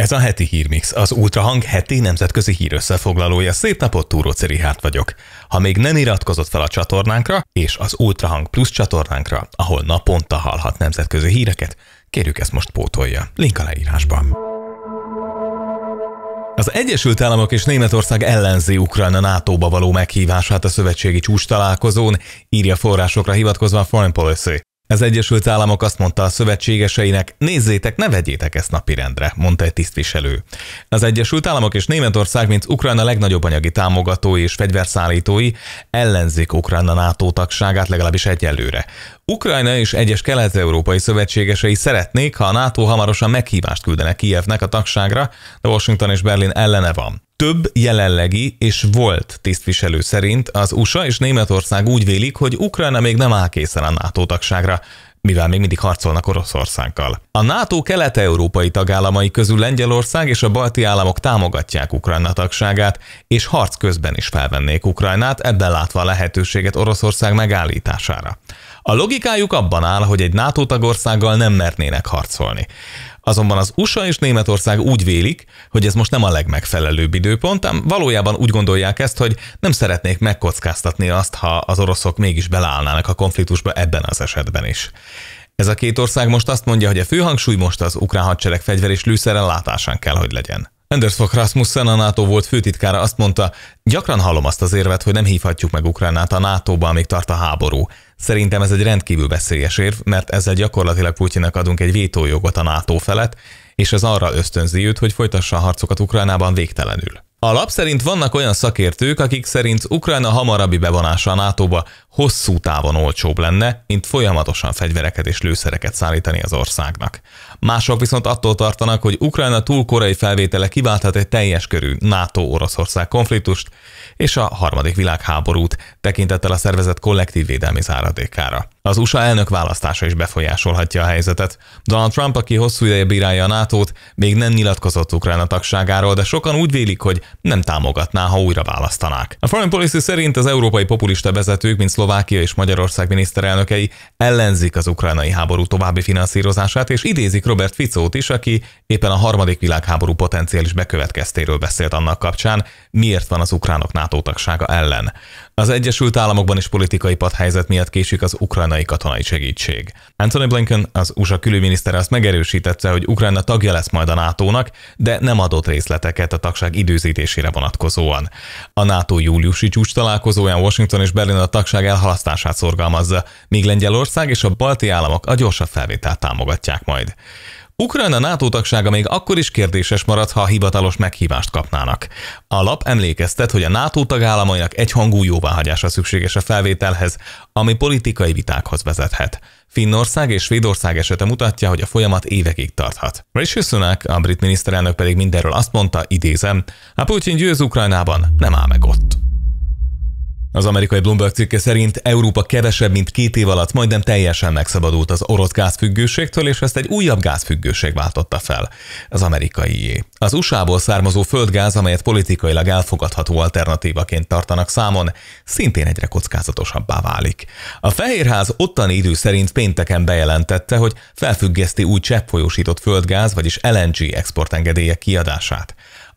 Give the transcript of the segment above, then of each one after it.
Ez a heti hírmix, az Ultrahang heti nemzetközi hír összefoglalója. Szép napot, Túró Cerihát vagyok. Ha még nem iratkozott fel a csatornánkra és az Ultrahang Plus csatornánkra, ahol naponta hallhat nemzetközi híreket, kérjük ezt most pótolja. Link a leírásban. Az Egyesült Államok és Németország ellenzi Ukrajna NATO-ba való meghívását a szövetségi csúcs találkozón, írja forrásokra hivatkozva a Foreign Policy. Az Egyesült Államok azt mondta a szövetségeseinek, nézzétek, ne vegyétek ezt napirendre, mondta egy tisztviselő. Az Egyesült Államok és Németország, mint Ukrajna legnagyobb anyagi támogatói és fegyverszállítói ellenzik Ukrajna NATO tagságát legalábbis egyelőre. Ukrajna és egyes kelet-európai szövetségesei szeretnék, ha a NATO hamarosan meghívást küldenek Kijevnek a tagságra, de Washington és Berlin ellene van. Több jelenlegi és volt tisztviselő szerint az USA és Németország úgy vélik, hogy Ukrajna még nem áll készen a NATO tagságra, mivel még mindig harcolnak Oroszországgal. A NATO kelet-európai tagállamai közül Lengyelország és a balti államok támogatják Ukrajna tagságát, és harc közben is felvennék Ukrajnát, ebben látva a lehetőséget Oroszország megállítására. A logikájuk abban áll, hogy egy NATO tagországgal nem mernének harcolni. Azonban az USA és Németország úgy vélik, hogy ez most nem a legmegfelelőbb időpont, ám valójában úgy gondolják ezt, hogy nem szeretnék megkockáztatni azt, ha az oroszok mégis belállnának a konfliktusba ebben az esetben is. Ez a két ország most azt mondja, hogy a főhangsúly most az ukrán hadsereg fegyver és lőszerrel látásán kell, hogy legyen. Anders Fogh Rasmussen, a NATO volt főtitkára azt mondta, gyakran hallom azt az érvet, hogy nem hívhatjuk meg Ukrajnát a NATO-ba, amíg tart a háború. Szerintem ez egy rendkívül veszélyes érv, mert ezzel gyakorlatilag Putyinak adunk egy vétójogot a NATO felett, és ez arra ösztönzi őt, hogy folytassa a harcokat Ukrajnában végtelenül. A lap szerint vannak olyan szakértők, akik szerint Ukrajna hamarabbi bevonása a NATO-ba hosszú távon olcsóbb lenne, mint folyamatosan fegyvereket és lőszereket szállítani az országnak. Mások viszont attól tartanak, hogy Ukrajna túl korai felvétele kiválthat egy teljes körű NATO-Oroszország konfliktust, és a harmadik világháborút tekintettel a szervezet kollektív védelmi záradékára. Az USA elnök választása is befolyásolhatja a helyzetet. Donald Trump, aki hosszú ideje bírálja a nato még nem nyilatkozott Ukrajna tagságáról, de sokan úgy vélik, hogy nem támogatná, ha újra választanák. A Foreign Policy szerint az európai populista vezetők, mint Szlovákia és Magyarország miniszterelnökei ellenzik az ukrajnai háború további finanszírozását, és idézik Robert Ficót is, aki éppen a harmadik világháború potenciális bekövetkeztéről beszélt annak kapcsán, miért van az ukránoknál NATO-tagsága ellen. Az Egyesült Államokban is politikai padhelyzet miatt késik az ukrajnai katonai segítség. Anthony Blinken, az USA külügyminisztere azt megerősítette, hogy Ukrajna tagja lesz majd a NATO-nak, de nem adott részleteket a tagság időzítésére vonatkozóan. A NATO júliusi csúcs találkozóján Washington és Berlin a tagság elhalasztását szorgalmazza, míg Lengyelország és a balti államok a gyorsabb felvételt támogatják majd. Ukrajna NATO tagsága még akkor is kérdéses marad, ha hivatalos meghívást kapnának. A lap emlékeztet, hogy a NATO tagállamainak egyhangú jóváhagyása szükséges a felvételhez, ami politikai vitákhoz vezethet. Finnország és Svédország esete mutatja, hogy a folyamat évekig tarthat. Rishi Sunak, a brit miniszterelnök pedig mindenről azt mondta, idézem, a Putin győz Ukrajnában, nem áll meg ott. Az amerikai Bloomberg cikke szerint Európa kevesebb, mint két év alatt majdnem teljesen megszabadult az orosz gázfüggőségtől, és ezt egy újabb gázfüggőség váltotta fel, az -jé. Az USA-ból származó földgáz, amelyet politikailag elfogadható alternatívaként tartanak számon, szintén egyre kockázatosabbá válik. A Fehérház ottani idő szerint pénteken bejelentette, hogy felfüggeszti új cseppfolyósított földgáz, vagyis LNG exportengedélyek kiadását.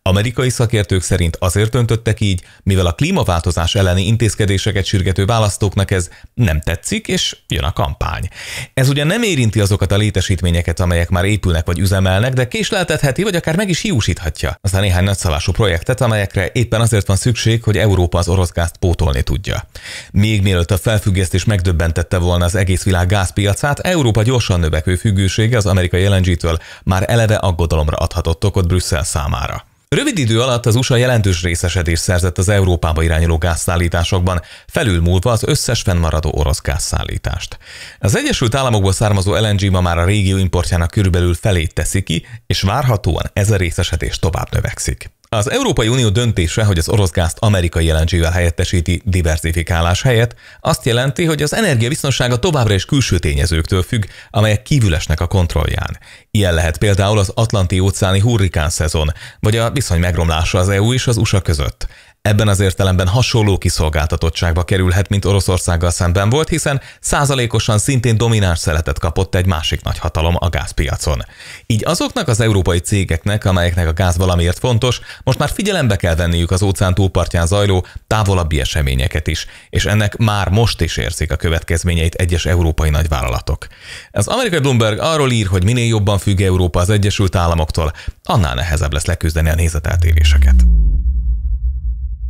Amerikai szakértők szerint azért döntöttek így, mivel a klímaváltozás elleni intézkedéseket sürgető választóknak ez nem tetszik, és jön a kampány. Ez ugye nem érinti azokat a létesítményeket, amelyek már épülnek vagy üzemelnek, de késleltetheti, vagy akár meg is hiúsíthatja a néhány nagyszabású projektet, amelyekre éppen azért van szükség, hogy Európa az orosz gázt pótolni tudja. Még mielőtt a felfüggesztés megdöbbentette volna az egész világ gázpiacát, Európa gyorsan növekvő függősége az amerikai LNG-től már eleve aggodalomra adhatott okot Brüsszel számára. Rövid idő alatt az USA jelentős részesedést szerzett az Európába irányuló gázszállításokban, felülmúlva az összes fennmaradó orosz gázszállítást. Az Egyesült Államokból származó LNG ma már a régió importjának körülbelül felét teszi ki, és várhatóan ez a részesedés tovább növekszik. Az Európai Unió döntése, hogy az orosz gázt amerikai jelentsével helyettesíti diversifikálás helyett, azt jelenti, hogy az energiabiztonsága továbbra is külső tényezőktől függ, amelyek kívülesnek a kontrollján. Ilyen lehet például az Atlanti óceáni hurrikán szezon, vagy a viszony megromlása az EU és az USA között. Ebben az értelemben hasonló kiszolgáltatottságba kerülhet, mint Oroszországgal szemben volt, hiszen százalékosan szintén domináns szeretet kapott egy másik nagyhatalom a gázpiacon. Így azoknak az európai cégeknek, amelyeknek a gáz valamiért fontos, most már figyelembe kell venniük az óceán túlpartján zajló távolabbi eseményeket is, és ennek már most is érzik a következményeit egyes európai nagyvállalatok. Az amerikai Bloomberg arról ír, hogy minél jobban függ Európa az Egyesült Államoktól, annál nehezebb lesz leküzdeni a nézeteltéréseket.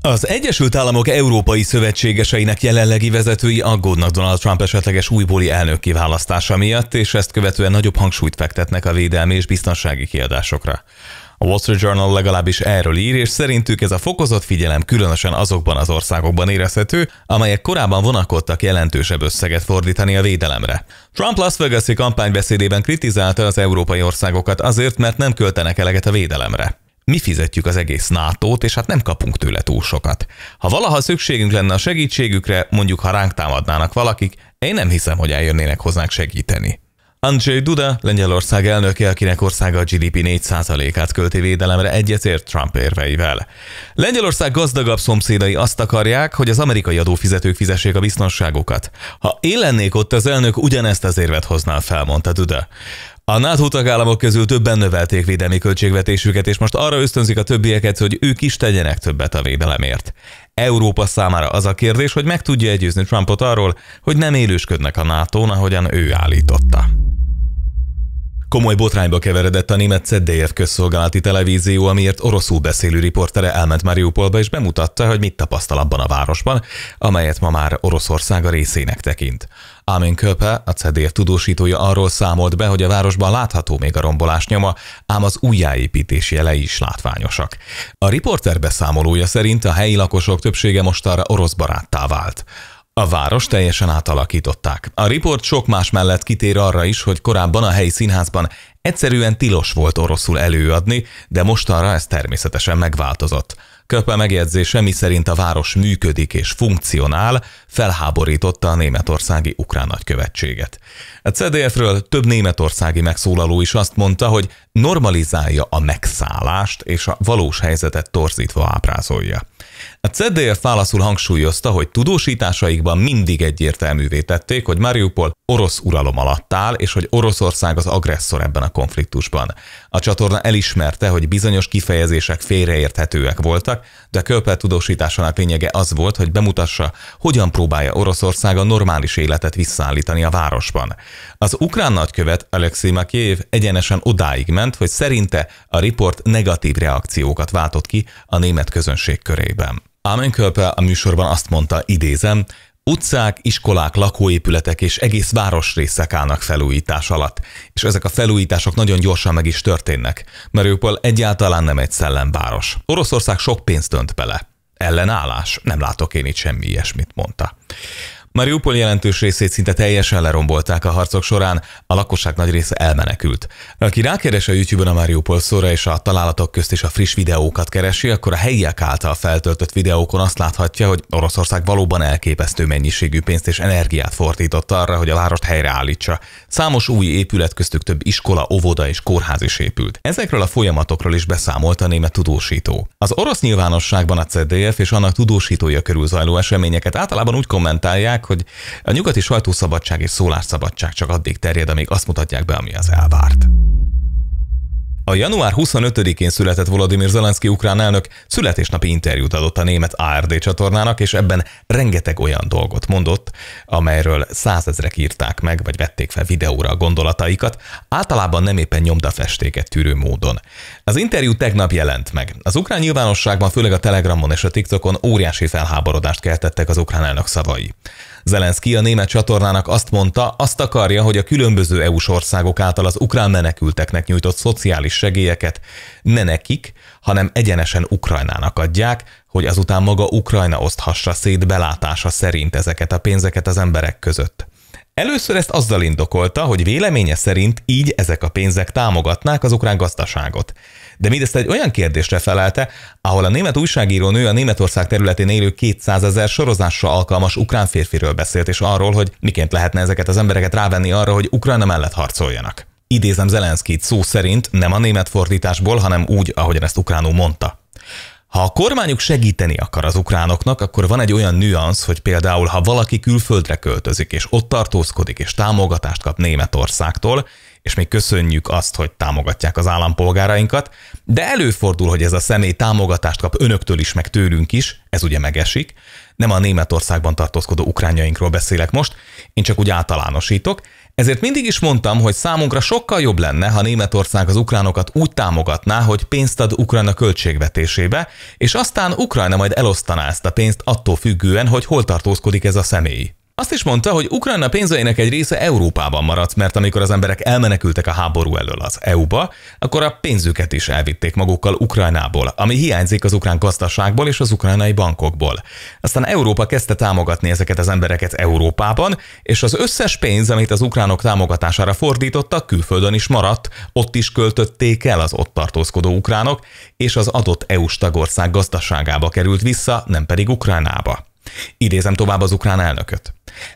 Az Egyesült Államok Európai Szövetségeseinek jelenlegi vezetői aggódnak Donald Trump esetleges újbóli elnök kiválasztása miatt, és ezt követően nagyobb hangsúlyt fektetnek a védelmi és biztonsági kiadásokra. A Wall Street Journal legalábbis erről ír, és szerintük ez a fokozott figyelem különösen azokban az országokban érezhető, amelyek korábban vonakodtak jelentősebb összeget fordítani a védelemre. Trump Las Vegas-i kampánybeszédében kritizálta az európai országokat azért, mert nem költenek eleget a védelemre mi fizetjük az egész nato és hát nem kapunk tőle túl sokat. Ha valaha szükségünk lenne a segítségükre, mondjuk ha ránk támadnának valakik, én nem hiszem, hogy eljönnének hozzánk segíteni. Andrzej Duda, Lengyelország elnöke, akinek országa a GDP 4%-át költi védelemre, egyetért Trump érveivel. Lengyelország gazdagabb szomszédai azt akarják, hogy az amerikai adófizetők fizessék a biztonságokat. Ha én lennék ott, az elnök ugyanezt az érvet hozná fel, mondta Duda. A NATO tagállamok közül többen növelték védelmi költségvetésüket, és most arra ösztönzik a többieket, hogy ők is tegyenek többet a védelemért. Európa számára az a kérdés, hogy meg tudja egyőzni Trumpot arról, hogy nem élősködnek a NATO-n, ahogyan ő állította. Komoly botrányba keveredett a német ZDF közszolgálati televízió, amiért oroszul beszélő riportere elment Mariupolba és bemutatta, hogy mit tapasztal abban a városban, amelyet ma már Oroszország a részének tekint. Amin Köpe, a CDF tudósítója arról számolt be, hogy a városban látható még a rombolás nyoma, ám az újjáépítés jelei is látványosak. A riporter beszámolója szerint a helyi lakosok többsége arra orosz baráttá vált. A város teljesen átalakították. A riport sok más mellett kitér arra is, hogy korábban a helyi színházban egyszerűen tilos volt oroszul előadni, de mostanra ez természetesen megváltozott. Köpe megjegyzése, szerint a város működik és funkcionál, felháborította a németországi ukrán nagykövetséget. A CDF-ről több németországi megszólaló is azt mondta, hogy normalizálja a megszállást és a valós helyzetet torzítva ábrázolja. A CDF válaszul hangsúlyozta, hogy tudósításaikban mindig egyértelművé tették, hogy Mariupol orosz uralom alatt áll, és hogy Oroszország az agresszor ebben a konfliktusban. A csatorna elismerte, hogy bizonyos kifejezések félreérthetőek voltak, de Kölper tudósításának lényege az volt, hogy bemutassa, hogyan próbálja Oroszország a normális életet visszaállítani a városban. Az ukrán nagykövet Alexei Makiev egyenesen odáig ment, hogy szerinte a riport negatív reakciókat váltott ki a német közönség körében. Amen Kölpe a műsorban azt mondta, idézem, Utcák, iskolák, lakóépületek és egész városrészek állnak felújítás alatt, és ezek a felújítások nagyon gyorsan meg is történnek. Mariupol egyáltalán nem egy szellemváros. Oroszország sok pénzt dönt bele. Ellenállás? Nem látok én itt semmi ilyesmit, mondta. Mariupol jelentős részét szinte teljesen lerombolták a harcok során, a lakosság nagy része elmenekült. Aki rákeres a YouTube-on a Mariupol szóra és a találatok közt is a friss videókat keresi, akkor a helyiek által feltöltött videókon azt láthatja, hogy Oroszország valóban elképesztő mennyiségű pénzt és energiát fordított arra, hogy a várost helyreállítsa. Számos új épület köztük több iskola, óvoda és kórház is épült. Ezekről a folyamatokról is beszámolt a német tudósító. Az orosz nyilvánosságban a CDF és annak tudósítója körül zajló eseményeket általában úgy kommentálják, hogy a nyugati sajtószabadság és szólásszabadság csak addig terjed, amíg azt mutatják be, ami az elvárt. A január 25-én született Volodymyr Zelenszky ukrán elnök születésnapi interjút adott a német ARD csatornának, és ebben rengeteg olyan dolgot mondott, amelyről százezrek írták meg, vagy vették fel videóra a gondolataikat, általában nem éppen nyomdafestéket tűrő módon. Az interjú tegnap jelent meg. Az ukrán nyilvánosságban, főleg a Telegramon és a TikTokon óriási felháborodást keltettek az ukrán elnök szavai. Zelenszky a német csatornának azt mondta, azt akarja, hogy a különböző EU-s országok által az ukrán menekülteknek nyújtott szociális segélyeket ne nekik, hanem egyenesen Ukrajnának adják, hogy azután maga Ukrajna oszthassa szét belátása szerint ezeket a pénzeket az emberek között. Először ezt azzal indokolta, hogy véleménye szerint így ezek a pénzek támogatnák az ukrán gazdaságot. De mindezt egy olyan kérdésre felelte, ahol a német újságíró nő a Németország területén élő 200 ezer sorozásra alkalmas ukrán férfiről beszélt, és arról, hogy miként lehetne ezeket az embereket rávenni arra, hogy Ukrajna mellett harcoljanak. Idézem Zelenszkit szó szerint, nem a német fordításból, hanem úgy, ahogyan ezt ukránul mondta. Ha a kormányuk segíteni akar az ukránoknak, akkor van egy olyan nüansz, hogy például ha valaki külföldre költözik, és ott tartózkodik, és támogatást kap Németországtól, és mi köszönjük azt, hogy támogatják az állampolgárainkat, de előfordul, hogy ez a személy támogatást kap önöktől is, meg tőlünk is, ez ugye megesik. Nem a Németországban tartózkodó ukránjainkról beszélek most, én csak úgy általánosítok, ezért mindig is mondtam, hogy számunkra sokkal jobb lenne, ha Németország az ukránokat úgy támogatná, hogy pénzt ad Ukrajna költségvetésébe, és aztán Ukrajna majd elosztaná ezt a pénzt attól függően, hogy hol tartózkodik ez a személy. Azt is mondta, hogy Ukrajna pénzeinek egy része Európában maradt, mert amikor az emberek elmenekültek a háború elől az EU-ba, akkor a pénzüket is elvitték magukkal Ukrajnából, ami hiányzik az ukrán gazdaságból és az ukrajnai bankokból. Aztán Európa kezdte támogatni ezeket az embereket Európában, és az összes pénz, amit az ukránok támogatására fordítottak, külföldön is maradt, ott is költötték el az ott tartózkodó ukránok, és az adott EU-s tagország gazdaságába került vissza, nem pedig Ukrajnába. Idézem tovább az ukrán elnököt.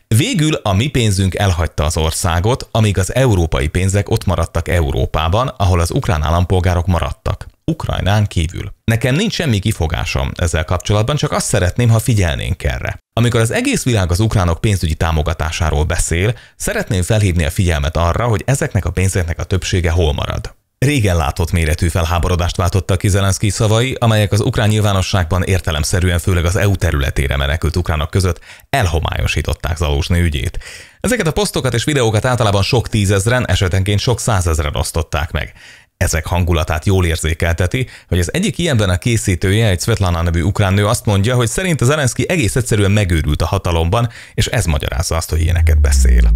Végül a mi pénzünk elhagyta az országot, amíg az európai pénzek ott maradtak Európában, ahol az ukrán állampolgárok maradtak. Ukrajnán kívül. Nekem nincs semmi kifogásom ezzel kapcsolatban, csak azt szeretném, ha figyelnénk erre. Amikor az egész világ az ukránok pénzügyi támogatásáról beszél, szeretném felhívni a figyelmet arra, hogy ezeknek a pénzeknek a többsége hol marad. Régen látott méretű felháborodást váltottak ki Zelenszky szavai, amelyek az ukrán nyilvánosságban értelemszerűen főleg az EU területére menekült ukránok között elhomályosították Zalusni ügyét. Ezeket a posztokat és videókat általában sok tízezren, esetenként sok százezren osztották meg. Ezek hangulatát jól érzékelteti, hogy az egyik ilyenben a készítője, egy Svetlana nevű ukrán nő azt mondja, hogy szerint Zelenszky egész egyszerűen megőrült a hatalomban, és ez magyarázza azt, hogy ilyeneket beszél.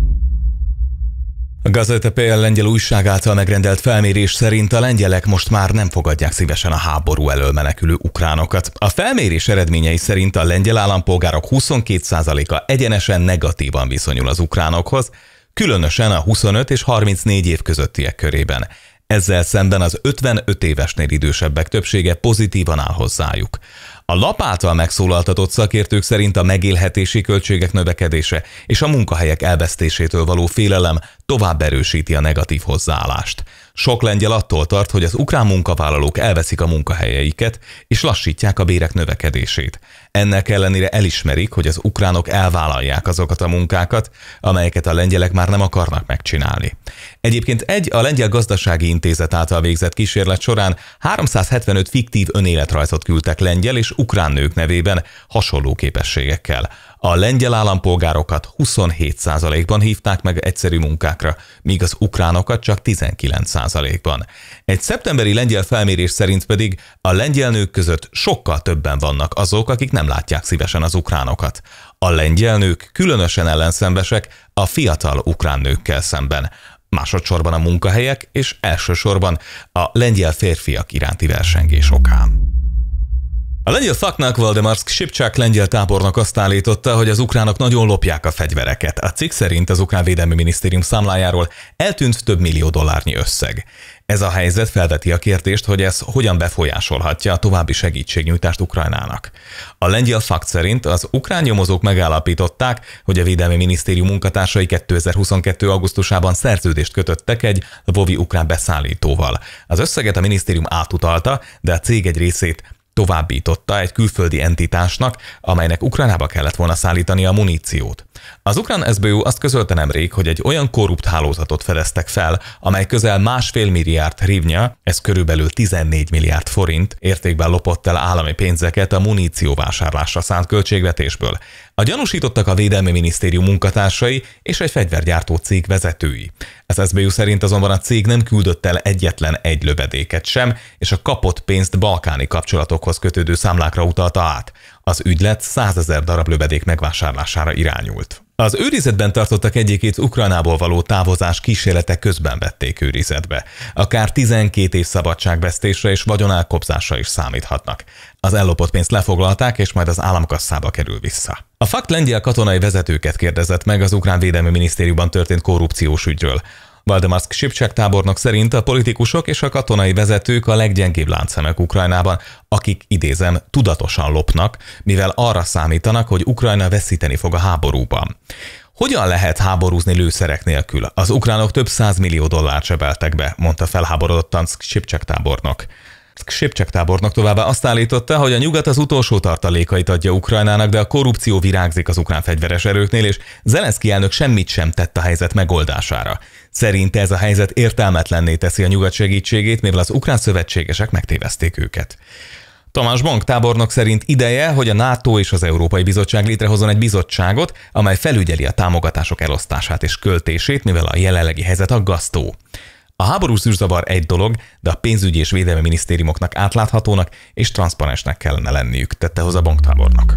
A PL lengyel újság által megrendelt felmérés szerint a lengyelek most már nem fogadják szívesen a háború elől menekülő ukránokat. A felmérés eredményei szerint a lengyel állampolgárok 22%-a egyenesen negatívan viszonyul az ukránokhoz, különösen a 25 és 34 év közöttiek körében. Ezzel szemben az 55 évesnél idősebbek többsége pozitívan áll hozzájuk. A lapáttal megszólaltatott szakértők szerint a megélhetési költségek növekedése és a munkahelyek elvesztésétől való félelem tovább erősíti a negatív hozzáállást. Sok lengyel attól tart, hogy az ukrán munkavállalók elveszik a munkahelyeiket, és lassítják a bérek növekedését. Ennek ellenére elismerik, hogy az ukránok elvállalják azokat a munkákat, amelyeket a lengyelek már nem akarnak megcsinálni. Egyébként egy a Lengyel Gazdasági Intézet által végzett kísérlet során 375 fiktív önéletrajzot küldtek lengyel és ukrán nők nevében hasonló képességekkel. A lengyel állampolgárokat 27%-ban hívták meg egyszerű munkákra, míg az ukránokat csak 19%-ban. Egy szeptemberi lengyel felmérés szerint pedig a lengyel nők között sokkal többen vannak azok, akik nem látják szívesen az ukránokat. A lengyel nők különösen ellenszembesek a fiatal ukrán nőkkel szemben másodszorban a munkahelyek és elsősorban a lengyel férfiak iránti versengés okán. A lengyel szaknák Valdemarsk Sipcsák lengyel tábornok azt állította, hogy az ukránok nagyon lopják a fegyvereket. A cikk szerint az ukrán védelmi minisztérium számlájáról eltűnt több millió dollárnyi összeg. Ez a helyzet felveti a kérdést, hogy ez hogyan befolyásolhatja a további segítségnyújtást Ukrajnának. A lengyel fakt szerint az ukrán nyomozók megállapították, hogy a Védelmi Minisztérium munkatársai 2022. augusztusában szerződést kötöttek egy vovi ukrán beszállítóval. Az összeget a minisztérium átutalta, de a cég egy részét továbbította egy külföldi entitásnak, amelynek Ukrajnába kellett volna szállítani a muníciót. Az ukrán SBU azt közölte nemrég, hogy egy olyan korrupt hálózatot fedeztek fel, amely közel másfél milliárd hrivnya, ez körülbelül 14 milliárd forint, értékben lopott el állami pénzeket a muníció vásárlásra szánt költségvetésből. A gyanúsítottak a Védelmi Minisztérium munkatársai és egy fegyvergyártó cég vezetői. Az SBU szerint azonban a cég nem küldött el egyetlen egy lövedéket sem, és a kapott pénzt balkáni kapcsolatokhoz kötődő számlákra utalta át. Az ügylet 100 ezer darab lövedék megvásárlására irányult. Az őrizetben tartottak egyikét Ukrajnából való távozás kísérlete közben vették őrizetbe. Akár 12 év szabadságvesztésre és vagyonelkobzásra is számíthatnak. Az ellopott pénzt lefoglalták, és majd az államkasszába kerül vissza. A fakt lengyel katonai vezetőket kérdezett meg az Ukrán Védelmi Minisztériumban történt korrupciós ügyről. Valdemarsk Sipcsek tábornok szerint a politikusok és a katonai vezetők a leggyengébb láncszemek Ukrajnában, akik, idézem, tudatosan lopnak, mivel arra számítanak, hogy Ukrajna veszíteni fog a háborúban. Hogyan lehet háborúzni lőszerek nélkül? Az ukránok több száz millió dollárt sebeltek be, mondta felháborodottan Sipcsek tábornok. Donetsk Sipcsek tábornok továbbá azt állította, hogy a nyugat az utolsó tartalékait adja Ukrajnának, de a korrupció virágzik az ukrán fegyveres erőknél, és Zelenszky elnök semmit sem tett a helyzet megoldására. Szerinte ez a helyzet értelmetlenné teszi a nyugat segítségét, mivel az ukrán szövetségesek megtévezték őket. Tamás Bank tábornok szerint ideje, hogy a NATO és az Európai Bizottság létrehozon egy bizottságot, amely felügyeli a támogatások elosztását és költését, mivel a jelenlegi helyzet aggasztó. A háborús zűrzavar egy dolog, de a pénzügyi és védelmi minisztériumoknak átláthatónak és transzparensnek kellene lenniük, tette hozzá a banktábornak.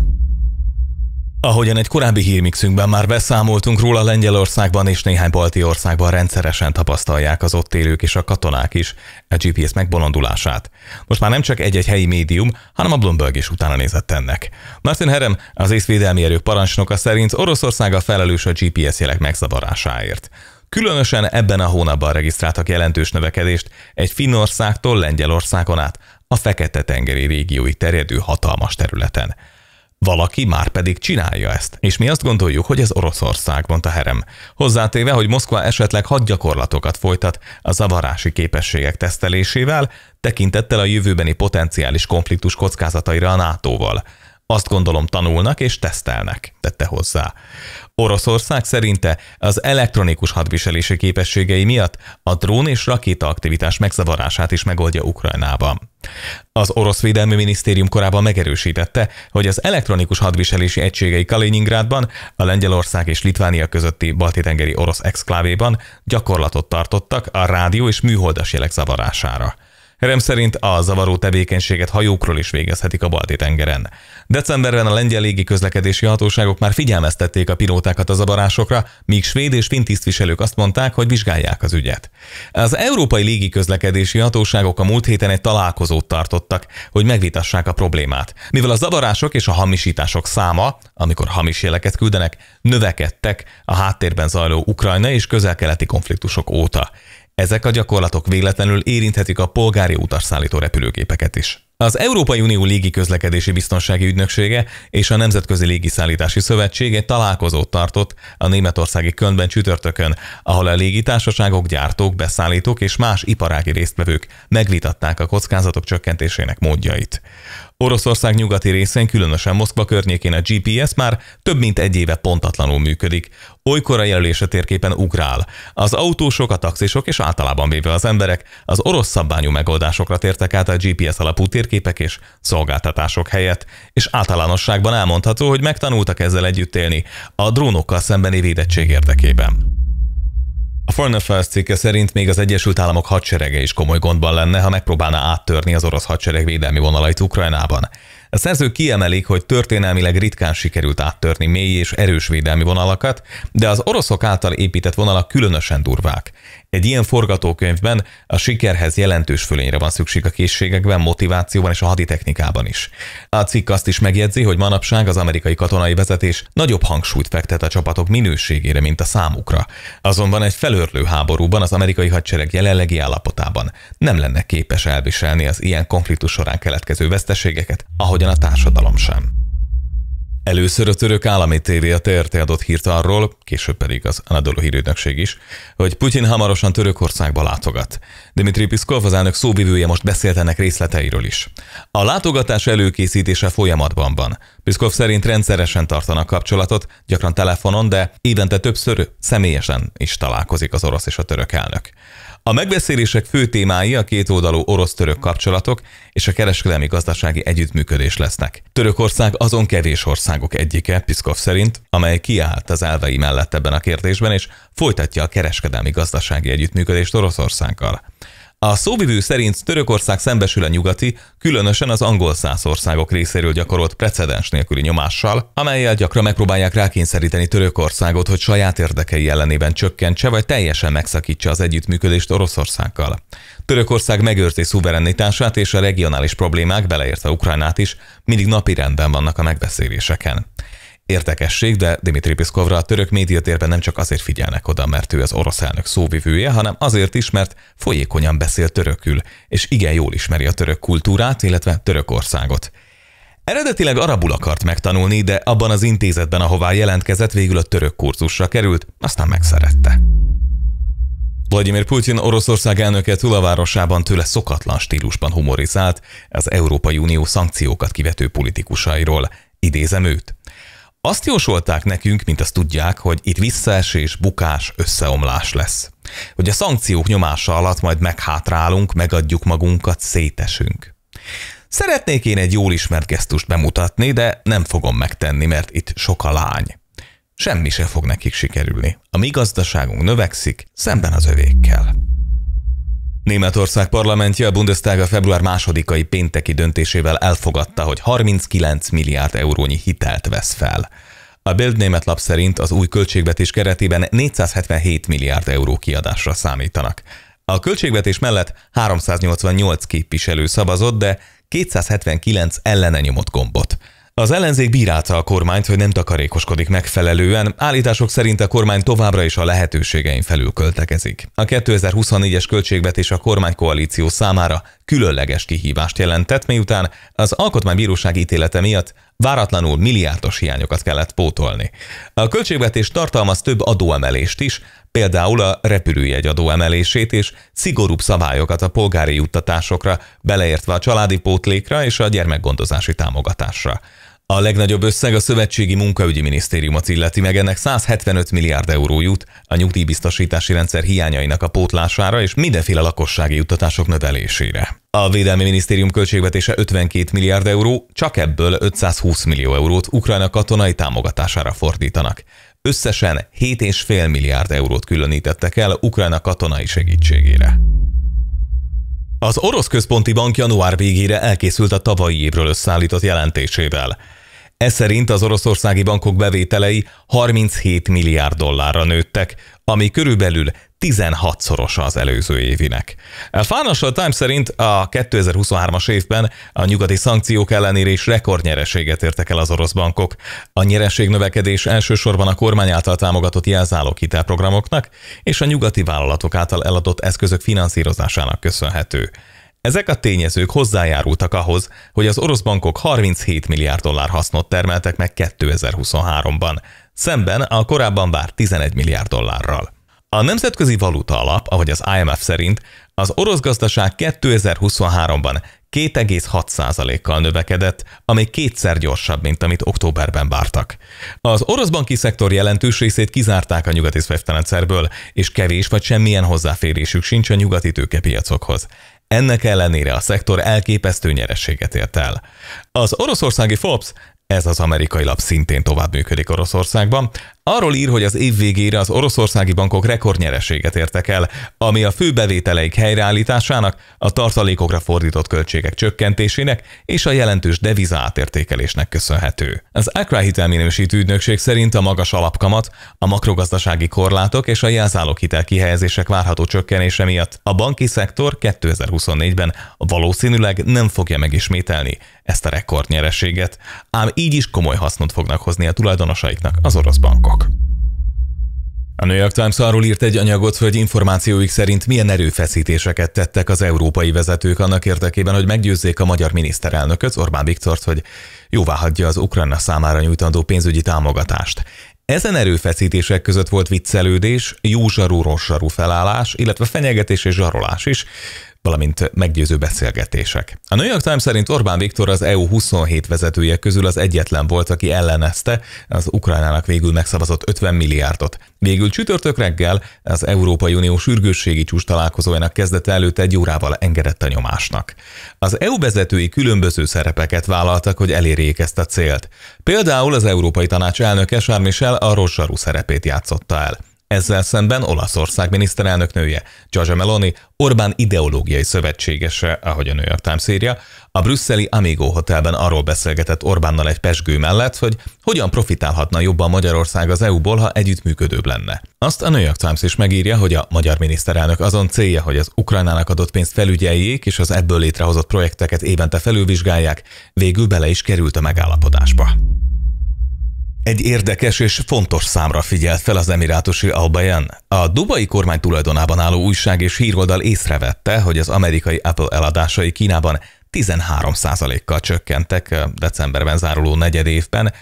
Ahogyan egy korábbi hírmixünkben már beszámoltunk róla, Lengyelországban és néhány balti országban rendszeresen tapasztalják az ott élők és a katonák is a GPS megbolondulását. Most már nem csak egy-egy helyi médium, hanem a Bloomberg is utána nézett ennek. Martin Herem, az észvédelmi erők parancsnoka szerint Oroszország a felelős a GPS jelek megzavarásáért. Különösen ebben a hónapban regisztráltak jelentős növekedést egy Finnországtól Lengyelországon át a Fekete-tengeri régiói terjedő hatalmas területen. Valaki már pedig csinálja ezt, és mi azt gondoljuk, hogy ez Oroszország, mondta Herem. Hozzátéve, hogy Moszkva esetleg hadgyakorlatokat folytat a zavarási képességek tesztelésével, tekintettel a jövőbeni potenciális konfliktus kockázataira a NATO-val. Azt gondolom tanulnak és tesztelnek, tette hozzá. Oroszország szerinte az elektronikus hadviselési képességei miatt a drón és rakéta aktivitás megzavarását is megoldja Ukrajnában. Az orosz védelmi minisztérium korábban megerősítette, hogy az elektronikus hadviselési egységei Kaliningrádban, a Lengyelország és Litvánia közötti Balti-tengeri orosz exklávéban gyakorlatot tartottak a rádió és műholdas jelek zavarására. Rem szerint a zavaró tevékenységet hajókról is végezhetik a Balti-tengeren. Decemberben a lengyel légi közlekedési hatóságok már figyelmeztették a pilótákat a zavarásokra, míg svéd és finn tisztviselők azt mondták, hogy vizsgálják az ügyet. Az európai légi közlekedési hatóságok a múlt héten egy találkozót tartottak, hogy megvitassák a problémát. Mivel a zavarások és a hamisítások száma, amikor hamis jeleket küldenek, növekedtek a háttérben zajló ukrajna és közel-keleti konfliktusok óta. Ezek a gyakorlatok véletlenül érinthetik a polgári utasszállító repülőgépeket is. Az Európai Unió Légi Közlekedési Biztonsági Ügynöksége és a Nemzetközi Légiszállítási Szövetség egy találkozót tartott a németországi Kölnben csütörtökön, ahol a légitársaságok, gyártók, beszállítók és más iparági résztvevők megvitatták a kockázatok csökkentésének módjait. Oroszország nyugati részén, különösen Moszkva környékén a GPS már több mint egy éve pontatlanul működik. Olykor a jelölése térképen ugrál. Az autósok, a taxisok és általában véve az emberek az orosz szabványú megoldásokra tértek át a GPS alapú térképek és szolgáltatások helyett, és általánosságban elmondható, hogy megtanultak ezzel együtt élni a drónokkal szembeni védettség érdekében. Foreign Affairs cikke szerint még az Egyesült Államok hadserege is komoly gondban lenne, ha megpróbálna áttörni az orosz hadsereg védelmi vonalait Ukrajnában. A szerző kiemelik, hogy történelmileg ritkán sikerült áttörni mély és erős védelmi vonalakat, de az oroszok által épített vonalak különösen durvák. Egy ilyen forgatókönyvben a sikerhez jelentős fölényre van szükség a készségekben, motivációban és a haditechnikában is. A cikk azt is megjegyzi, hogy manapság az amerikai katonai vezetés nagyobb hangsúlyt fektet a csapatok minőségére, mint a számukra. Azonban egy felörlő háborúban az amerikai hadsereg jelenlegi állapotában nem lenne képes elviselni az ilyen konfliktus során keletkező veszteségeket, ahogyan a társadalom sem. Először a török állami tévé a TRT adott hírt arról, később pedig az Anadolu hírügynökség is, hogy Putyin hamarosan Törökországba látogat. Dmitri Piszkov, az elnök szóvivője most beszélt ennek részleteiről is. A látogatás előkészítése folyamatban van. Piszkov szerint rendszeresen tartanak kapcsolatot, gyakran telefonon, de évente többször személyesen is találkozik az orosz és a török elnök. A megbeszélések fő témái a kétoldalú orosz-török kapcsolatok és a kereskedelmi gazdasági együttműködés lesznek. Törökország azon kevés országok egyike, Piszkov szerint, amely kiállt az elvei mellett ebben a kérdésben, és folytatja a kereskedelmi gazdasági együttműködést Oroszországgal. A szóvivő szerint Törökország szembesül a nyugati, különösen az angol száz országok részéről gyakorolt precedens nélküli nyomással, amelyel gyakran megpróbálják rákényszeríteni Törökországot, hogy saját érdekei ellenében csökkentse vagy teljesen megszakítsa az együttműködést Oroszországgal. Törökország megőrzi szuverenitását és a regionális problémák, beleértve Ukrajnát is, mindig napirendben vannak a megbeszéléseken. Érdekesség, de Dimitri Piszkovra a török médiatérben nem csak azért figyelnek oda, mert ő az orosz elnök szóvivője, hanem azért is, mert folyékonyan beszél törökül, és igen jól ismeri a török kultúrát, illetve Törökországot. Eredetileg arabul akart megtanulni, de abban az intézetben, ahová jelentkezett, végül a török kurzusra került, aztán megszerette. Vladimir Putin Oroszország elnöke Tulavárosában tőle szokatlan stílusban humorizált az Európai Unió szankciókat kivető politikusairól. Idézem őt. Azt jósolták nekünk, mint azt tudják, hogy itt visszaesés, bukás, összeomlás lesz. Hogy a szankciók nyomása alatt majd meghátrálunk, megadjuk magunkat, szétesünk. Szeretnék én egy jól ismert gesztust bemutatni, de nem fogom megtenni, mert itt sok a lány. Semmi se fog nekik sikerülni. A mi gazdaságunk növekszik, szemben az övékkel. Németország parlamentje a Bundestag a február másodikai pénteki döntésével elfogadta, hogy 39 milliárd eurónyi hitelt vesz fel. A Bild német lap szerint az új költségvetés keretében 477 milliárd euró kiadásra számítanak. A költségvetés mellett 388 képviselő szavazott, de 279 ellene nyomott gombot. Az ellenzék bírálta a kormányt, hogy nem takarékoskodik megfelelően, állítások szerint a kormány továbbra is a lehetőségein felül költekezik. A 2024-es költségvetés a kormánykoalíció számára különleges kihívást jelentett, miután az alkotmánybíróság ítélete miatt váratlanul milliárdos hiányokat kellett pótolni. A költségvetés tartalmaz több adóemelést is, például a repülőjegy adóemelését és szigorúbb szabályokat a polgári juttatásokra, beleértve a családi pótlékra és a gyermekgondozási támogatásra. A legnagyobb összeg a Szövetségi Munkaügyi Minisztériumot illeti meg, ennek 175 milliárd euró jut a nyugdíjbiztosítási rendszer hiányainak a pótlására és mindenféle lakossági juttatások növelésére. A Védelmi Minisztérium költségvetése 52 milliárd euró, csak ebből 520 millió eurót Ukrajna katonai támogatására fordítanak. Összesen 7,5 milliárd eurót különítettek el Ukrajna katonai segítségére. Az orosz központi bank január végére elkészült a tavalyi évről összeállított jelentésével. Ez szerint az oroszországi bankok bevételei 37 milliárd dollárra nőttek, ami körülbelül 16-szorosa az előző évinek. A Financial Times szerint a 2023-as évben a nyugati szankciók ellenére is rekordnyereséget értek el az orosz bankok. A nyereség növekedés elsősorban a kormány által támogatott jelzálók hitelprogramoknak és a nyugati vállalatok által eladott eszközök finanszírozásának köszönhető. Ezek a tényezők hozzájárultak ahhoz, hogy az orosz bankok 37 milliárd dollár hasznot termeltek meg 2023-ban, szemben a korábban várt 11 milliárd dollárral. A Nemzetközi Valuta Alap, ahogy az IMF szerint, az orosz gazdaság 2023-ban 2,6%-kal növekedett, ami kétszer gyorsabb, mint amit októberben vártak. Az orosz banki szektor jelentős részét kizárták a nyugati SWIFT és kevés vagy semmilyen hozzáférésük sincs a nyugati tőkepiacokhoz. Ennek ellenére a szektor elképesztő nyereséget ért el. Az oroszországi Forbes, ez az amerikai lap szintén tovább működik Oroszországban, Arról ír, hogy az év végére az oroszországi bankok rekordnyereséget értek el, ami a fő bevételeik helyreállításának, a tartalékokra fordított költségek csökkentésének és a jelentős deviza átértékelésnek köszönhető. Az Accra hitelminősítő ügynökség szerint a magas alapkamat, a makrogazdasági korlátok és a hitel kihelyezések várható csökkenése miatt a banki szektor 2024-ben valószínűleg nem fogja megismételni ezt a rekordnyereséget, ám így is komoly hasznot fognak hozni a tulajdonosaiknak az orosz bankok vannak. A New York Times arról írt egy anyagot, hogy információik szerint milyen erőfeszítéseket tettek az európai vezetők annak érdekében, hogy meggyőzzék a magyar miniszterelnököt, Orbán Viktort, hogy jóvá hagyja az Ukrajna számára nyújtandó pénzügyi támogatást. Ezen erőfeszítések között volt viccelődés, jó zsarú, rossz zsarú felállás, illetve fenyegetés és zsarolás is valamint meggyőző beszélgetések. A New York Times szerint Orbán Viktor az EU 27 vezetője közül az egyetlen volt, aki ellenezte az Ukrajnának végül megszavazott 50 milliárdot. Végül csütörtök reggel az Európai Unió sürgősségi csúcs találkozójának kezdete előtt egy órával engedett a nyomásnak. Az EU vezetői különböző szerepeket vállaltak, hogy elérjék ezt a célt. Például az Európai Tanács elnöke Charles Michel a Rozsarú szerepét játszotta el. Ezzel szemben Olaszország miniszterelnök nője, Giorgia Meloni, Orbán ideológiai szövetségese, ahogy a New York Times írja, a brüsszeli Amigo Hotelben arról beszélgetett Orbánnal egy pesgő mellett, hogy hogyan profitálhatna jobban Magyarország az EU-ból, ha együttműködőbb lenne. Azt a New York Times is megírja, hogy a magyar miniszterelnök azon célja, hogy az Ukrajnának adott pénzt felügyeljék és az ebből létrehozott projekteket évente felülvizsgálják, végül bele is került a megállapodásba. Egy érdekes és fontos számra figyelt fel az emirátusi Albayan. A dubai kormány tulajdonában álló újság és híroldal észrevette, hogy az amerikai Apple eladásai Kínában 13%-kal csökkentek decemberben záruló negyed évben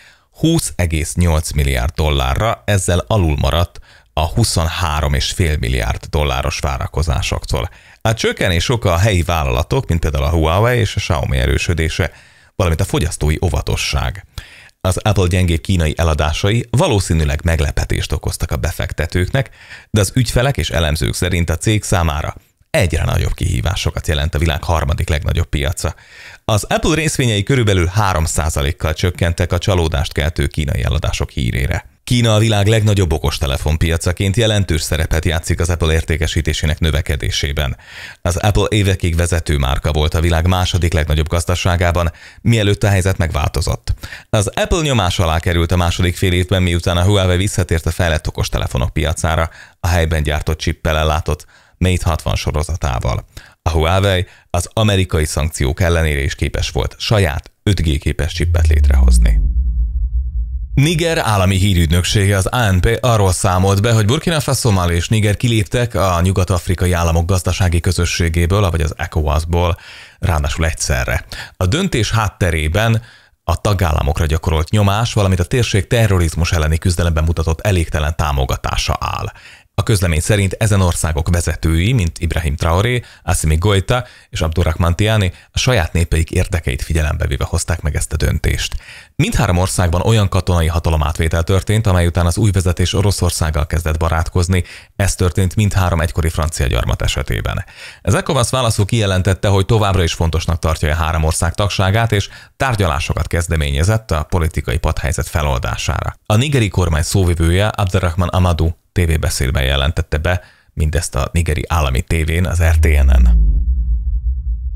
20,8 milliárd dollárra, ezzel alul maradt a 23,5 milliárd dolláros várakozásoktól. A csökkenés oka a helyi vállalatok, mint például a Huawei és a Xiaomi erősödése, valamint a fogyasztói óvatosság. Az Apple gyengébb kínai eladásai valószínűleg meglepetést okoztak a befektetőknek, de az ügyfelek és elemzők szerint a cég számára egyre nagyobb kihívásokat jelent a világ harmadik legnagyobb piaca. Az Apple részvényei körülbelül 3%-kal csökkentek a csalódást keltő kínai eladások hírére. Kína a világ legnagyobb okostelefonpiacaként jelentős szerepet játszik az Apple értékesítésének növekedésében. Az Apple évekig vezető márka volt a világ második legnagyobb gazdaságában, mielőtt a helyzet megváltozott. Az Apple nyomás alá került a második fél évben, miután a Huawei visszatért a fejlett okostelefonok piacára, a helyben gyártott csippel ellátott Mate 60 sorozatával. A Huawei az amerikai szankciók ellenére is képes volt saját 5G képes csippet létrehozni. Niger állami hírügynöksége az ANP arról számolt be, hogy Burkina Faso, Mali és Niger kiléptek a nyugat-afrikai államok gazdasági közösségéből, vagy az ECOWAS-ból, ráadásul egyszerre. A döntés hátterében a tagállamokra gyakorolt nyomás, valamint a térség terrorizmus elleni küzdelemben mutatott elégtelen támogatása áll. A közlemény szerint ezen országok vezetői, mint Ibrahim Traoré, Assimi Goita és Abdurrahman Tiani a saját népeik érdekeit figyelembe véve hozták meg ezt a döntést. Mindhárom országban olyan katonai hatalomátvétel történt, amely után az új vezetés Oroszországgal kezdett barátkozni, ez történt mindhárom egykori francia gyarmat esetében. Az ECOWAS válaszú kijelentette, hogy továbbra is fontosnak tartja a három ország tagságát, és tárgyalásokat kezdeményezett a politikai padhelyzet feloldására. A nigeri kormány szóvivője Abdurrahman Amadou tévébeszélben jelentette be, mindezt a nigeri állami tévén, az RTN-en.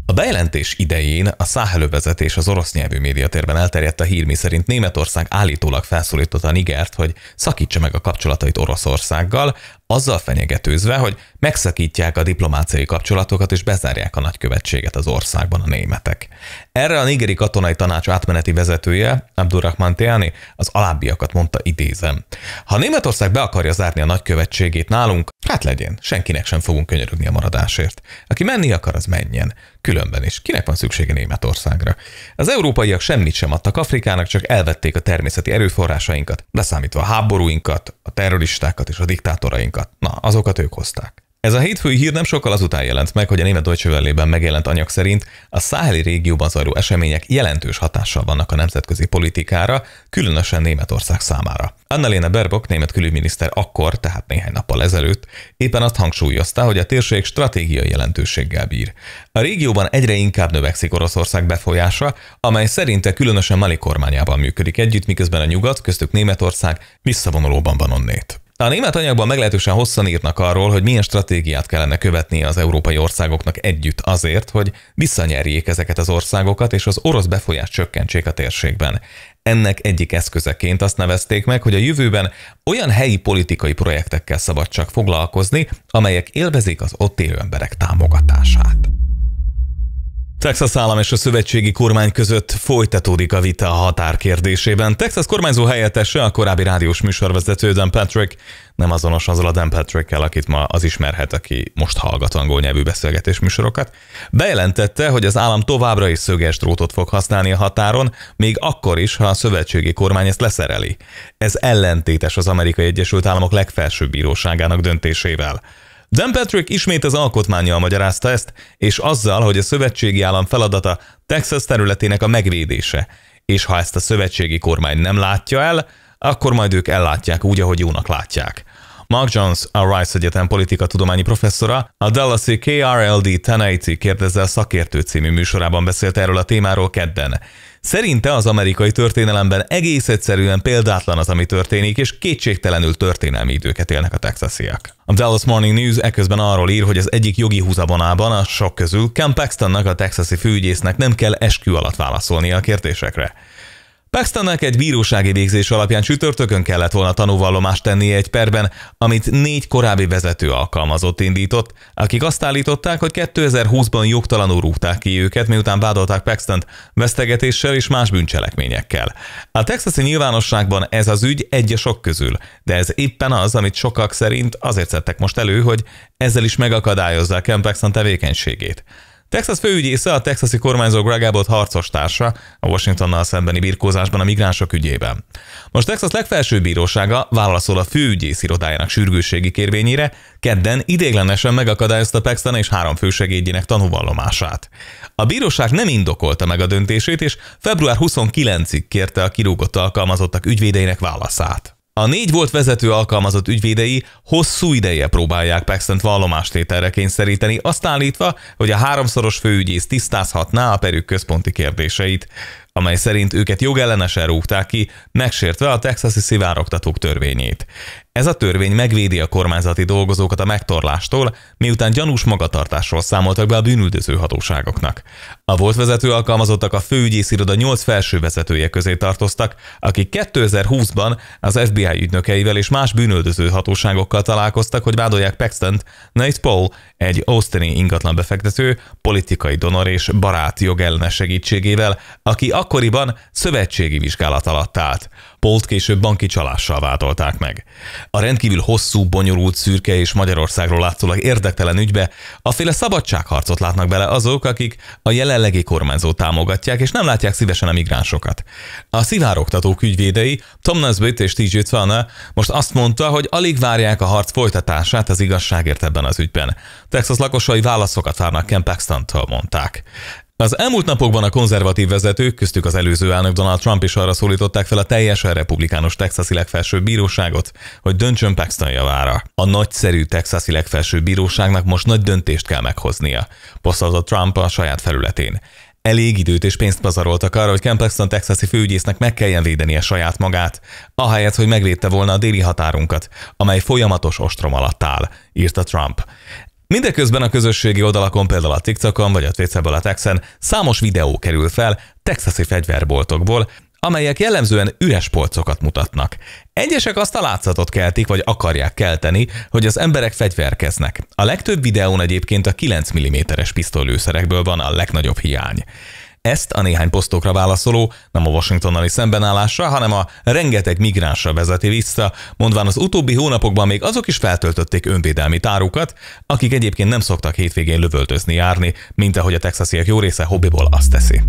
A bejelentés idején a száhelővezet és az orosz nyelvű médiatérben elterjedt a hír, mi szerint Németország állítólag felszólította a Nigert, hogy szakítsa meg a kapcsolatait Oroszországgal, azzal fenyegetőzve, hogy megszakítják a diplomáciai kapcsolatokat és bezárják a nagykövetséget az országban a németek. Erre a nigeri katonai tanács átmeneti vezetője, Abdurrahman Teani, az alábbiakat mondta idézem. Ha Németország be akarja zárni a nagykövetségét nálunk, hát legyen, senkinek sem fogunk könyörögni a maradásért. Aki menni akar, az menjen. Különben is, kinek van szüksége Németországra? Az európaiak semmit sem adtak Afrikának, csak elvették a természeti erőforrásainkat, leszámítva a háborúinkat, a terroristákat és a diktátorainkat azokat. Na, azokat ők hozták. Ez a hétfői hír nem sokkal azután jelent meg, hogy a német Deutsche Welle-ben megjelent anyag szerint a száheli régióban zajló események jelentős hatással vannak a nemzetközi politikára, különösen Németország számára. Annalena Berbok, német külügyminiszter akkor, tehát néhány nappal ezelőtt, éppen azt hangsúlyozta, hogy a térség stratégiai jelentőséggel bír. A régióban egyre inkább növekszik Oroszország befolyása, amely szerinte különösen Mali kormányában működik együtt, miközben a nyugat, köztük Németország visszavonulóban van onnét. A német anyagban meglehetősen hosszan írnak arról, hogy milyen stratégiát kellene követnie az európai országoknak együtt azért, hogy visszanyerjék ezeket az országokat, és az orosz befolyást csökkentsék a térségben. Ennek egyik eszközeként azt nevezték meg, hogy a jövőben olyan helyi politikai projektekkel szabad csak foglalkozni, amelyek élvezik az ott élő emberek támogatását. Texas állam és a szövetségi kormány között folytatódik a vita a határ kérdésében. Texas kormányzó helyettese a korábbi rádiós műsorvezető Dan Patrick, nem azonos azzal a Dan Patrickkel, akit ma az ismerhet, aki most hallgat angol nyelvű beszélgetés műsorokat, bejelentette, hogy az állam továbbra is szöges drótot fog használni a határon, még akkor is, ha a szövetségi kormány ezt leszereli. Ez ellentétes az Amerikai Egyesült Államok legfelsőbb bíróságának döntésével. Patrick ismét az alkotmányjal magyarázta ezt, és azzal, hogy a szövetségi állam feladata Texas területének a megvédése, és ha ezt a szövetségi kormány nem látja el, akkor majd ők ellátják úgy, ahogy jónak látják. Mark Jones, a Rice Egyetem politikatudományi professzora, a Dallasi KRLD 1080 kérdezzel szakértő című műsorában beszélt erről a témáról kedden. Szerinte az amerikai történelemben egész egyszerűen példátlan az, ami történik, és kétségtelenül történelmi időket élnek a texasiak. A Dallas Morning News eközben arról ír, hogy az egyik jogi húzavonában a sok közül Ken Paxtonnak, a texasi főügyésznek nem kell eskü alatt válaszolnia a kérdésekre. Paxtonnak egy bírósági végzés alapján csütörtökön kellett volna tanúvallomást tennie egy perben, amit négy korábbi vezető alkalmazott indított, akik azt állították, hogy 2020-ban jogtalanul rúgták ki őket, miután vádolták Paxton-t vesztegetéssel és más bűncselekményekkel. A texasi nyilvánosságban ez az ügy egy a sok közül, de ez éppen az, amit sokak szerint azért szedtek most elő, hogy ezzel is megakadályozzák Ken Paxton tevékenységét. Texas főügyésze a texasi kormányzó Greg Abbott harcos társa a Washingtonnal szembeni birkózásban a migránsok ügyében. Most Texas legfelsőbb bírósága válaszol a főügyész irodájának sürgősségi kérvényére, kedden idéglenesen megakadályozta Paxton és három fősegédjének tanúvallomását. A bíróság nem indokolta meg a döntését, és február 29-ig kérte a kirúgott alkalmazottak ügyvédeinek válaszát. A négy volt vezető alkalmazott ügyvédei hosszú ideje próbálják Paxton-t vallomástételre kényszeríteni, azt állítva, hogy a háromszoros főügyész tisztázhatná a perük központi kérdéseit amely szerint őket jogellenesen rúgták ki, megsértve a texasi szivároktatók törvényét. Ez a törvény megvédi a kormányzati dolgozókat a megtorlástól, miután gyanús magatartásról számoltak be a bűnüldöző hatóságoknak. A volt vezető alkalmazottak a főügyésziroda 8 felső vezetője közé tartoztak, akik 2020-ban az FBI ügynökeivel és más bűnüldöző hatóságokkal találkoztak, hogy vádolják paxton Nate Paul, egy austini ingatlan befektető, politikai donor és barát jogellenes segítségével, aki akkor akkoriban szövetségi vizsgálat alatt állt. Polt később banki csalással vádolták meg. A rendkívül hosszú, bonyolult, szürke és Magyarországról látszólag érdektelen ügybe a féle szabadságharcot látnak bele azok, akik a jelenlegi kormányzót támogatják és nem látják szívesen a migránsokat. A szivárogtatók ügyvédei Thomas Nesbitt és TJ Tvana most azt mondta, hogy alig várják a harc folytatását az igazságért ebben az ügyben. Texas lakosai válaszokat várnak Ken Paxton-től, mondták. Az elmúlt napokban a konzervatív vezetők, köztük az előző elnök Donald Trump is arra szólították fel a teljesen republikánus texasi legfelsőbb bíróságot, hogy döntsön Paxton javára. A nagyszerű texasi legfelsőbb bíróságnak most nagy döntést kell meghoznia, posztolta Trump a saját felületén. Elég időt és pénzt pazaroltak arra, hogy Camp Paxton texasi főügyésznek meg kelljen védenie saját magát, ahelyett, hogy megvédte volna a déli határunkat, amely folyamatos ostrom alatt áll, írta Trump. Mindeközben a közösségi oldalakon, például a TikTokon vagy a Twitterből a Texen számos videó kerül fel texasi fegyverboltokból, amelyek jellemzően üres polcokat mutatnak. Egyesek azt a látszatot keltik, vagy akarják kelteni, hogy az emberek fegyverkeznek. A legtöbb videón egyébként a 9 mm-es pisztolylőszerekből van a legnagyobb hiány. Ezt a néhány posztokra válaszoló nem a washingtonnali szembenállásra, hanem a rengeteg migránsra vezeti vissza, mondván az utóbbi hónapokban még azok is feltöltötték önvédelmi tárukat, akik egyébként nem szoktak hétvégén lövöltözni járni, mint ahogy a texasiak jó része hobbiból azt teszi.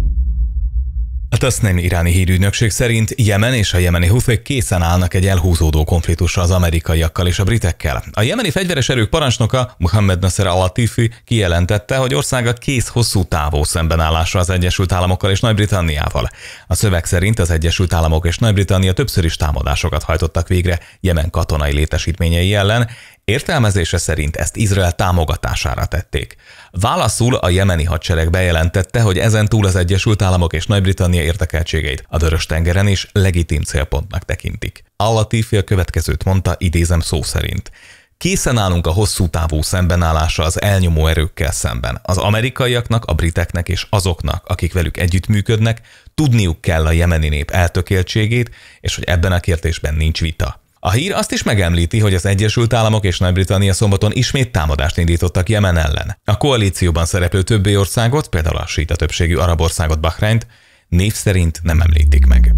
A hát TASZNEM iráni hírügynökség szerint Jemen és a jemeni huszék készen állnak egy elhúzódó konfliktusra az amerikaiakkal és a britekkel. A jemeni fegyveres erők parancsnoka Mohammed Nasser al-Latifi kijelentette, hogy országa kész hosszú távú szembenállásra az Egyesült Államokkal és Nagy-Britanniával. A szöveg szerint az Egyesült Államok és Nagy-Britannia többször is támadásokat hajtottak végre Jemen katonai létesítményei ellen, Értelmezése szerint ezt Izrael támogatására tették. Válaszul a jemeni hadsereg bejelentette, hogy ezen túl az Egyesült Államok és Nagy-Britannia értekeltségeit a Vörös-tengeren is legitim célpontnak tekintik. Allatifi a következőt mondta, idézem szó szerint. Készen állunk a hosszú távú szembenállása az elnyomó erőkkel szemben. Az amerikaiaknak, a briteknek és azoknak, akik velük együttműködnek, tudniuk kell a jemeni nép eltökéltségét, és hogy ebben a kérdésben nincs vita. A hír azt is megemlíti, hogy az Egyesült Államok és Nagy-Britannia szombaton ismét támadást indítottak Jemen ellen. A koalícióban szereplő többi országot, például a síta többségű arab országot Bahreint, név szerint nem említik meg.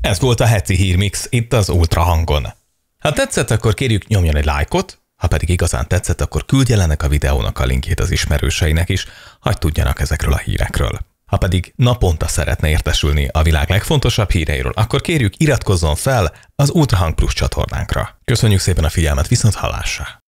Ez volt a heti hírmix itt az Ultrahangon. Ha tetszett, akkor kérjük nyomjon egy lájkot, ha pedig igazán tetszett, akkor küldje a videónak a linkjét az ismerőseinek is, hagy tudjanak ezekről a hírekről. Ha pedig naponta szeretne értesülni a világ legfontosabb híreiről, akkor kérjük iratkozzon fel az Ultrahang Plus csatornánkra. Köszönjük szépen a figyelmet, viszont hallásra!